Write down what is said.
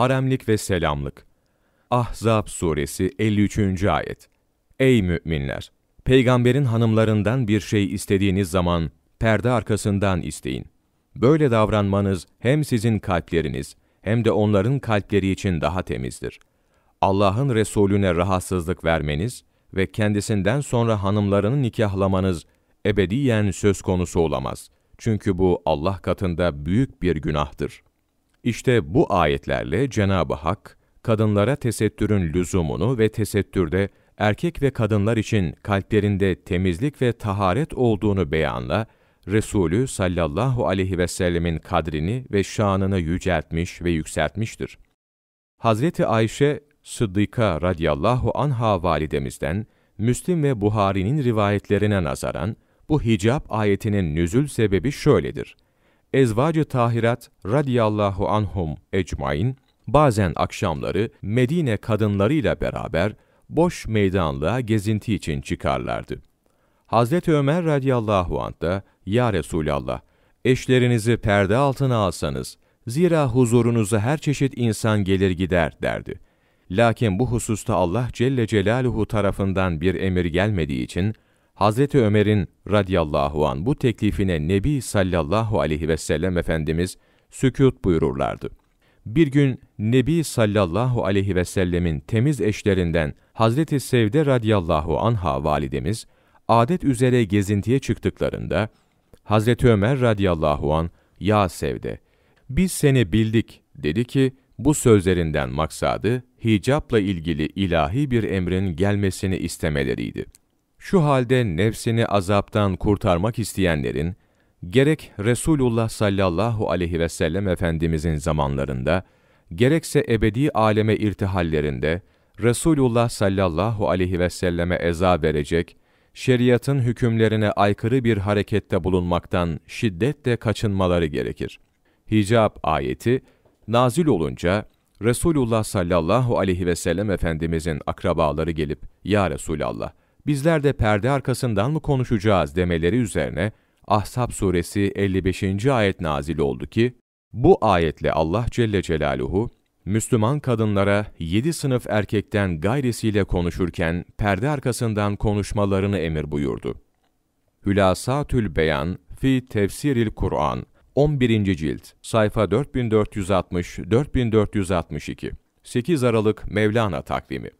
haremlik ve selamlık. Ahzab suresi 53. ayet. Ey müminler! Peygamberin hanımlarından bir şey istediğiniz zaman perde arkasından isteyin. Böyle davranmanız hem sizin kalpleriniz hem de onların kalpleri için daha temizdir. Allah'ın Resulüne rahatsızlık vermeniz ve kendisinden sonra hanımlarını nikahlamanız ebediyen söz konusu olamaz. Çünkü bu Allah katında büyük bir günahtır.'' İşte bu ayetlerle Cenab-ı Hak, kadınlara tesettürün lüzumunu ve tesettürde erkek ve kadınlar için kalplerinde temizlik ve taharet olduğunu beyanla, Resulü sallallahu aleyhi ve sellemin kadrini ve şanını yüceltmiş ve yükseltmiştir. Hazreti Ayşe, Sıddık'a radiyallahu anha validemizden, Müslim ve Buhari'nin rivayetlerine nazaran, bu hicap ayetinin nüzül sebebi şöyledir. Ezvacı Tahirat radiyallahu anhum ecmain bazen akşamları Medine kadınlarıyla beraber boş meydanlığa gezinti için çıkarlardı. Hazreti Ömer radiyallahu anh da Ya Resulallah eşlerinizi perde altına alsanız zira huzurunuza her çeşit insan gelir gider derdi. Lakin bu hususta Allah Celle Celaluhu tarafından bir emir gelmediği için Hazreti Ömer'in radiyallahu an bu teklifine Nebi sallallahu aleyhi ve sellem Efendimiz sükut buyururlardı. Bir gün Nebi sallallahu aleyhi ve sellemin temiz eşlerinden Hazreti Sevde radiyallahu anha validemiz, adet üzere gezintiye çıktıklarında, Hazreti Ömer radiyallahu an, Ya Sevde, biz seni bildik, dedi ki, bu sözlerinden maksadı, hicapla ilgili ilahi bir emrin gelmesini istemeleriydi.'' Şu halde nefsini azaptan kurtarmak isteyenlerin, gerek Resulullah sallallahu aleyhi ve sellem Efendimizin zamanlarında, gerekse ebedi aleme irtihallerinde, Resulullah sallallahu aleyhi ve selleme eza verecek, şeriatın hükümlerine aykırı bir harekette bulunmaktan şiddetle kaçınmaları gerekir. Hicab ayeti, nazil olunca, Resulullah sallallahu aleyhi ve sellem Efendimizin akrabaları gelip, Ya Resulallah, bizler de perde arkasından mı konuşacağız demeleri üzerine Ahzab suresi 55. ayet nazil oldu ki, bu ayetle Allah Celle Celaluhu, Müslüman kadınlara yedi sınıf erkekten gayrisiyle konuşurken perde arkasından konuşmalarını emir buyurdu. Hülasatül Beyan fi Tefsiril Kur'an 11. cilt sayfa 4460-4462 8 Aralık Mevlana takvimi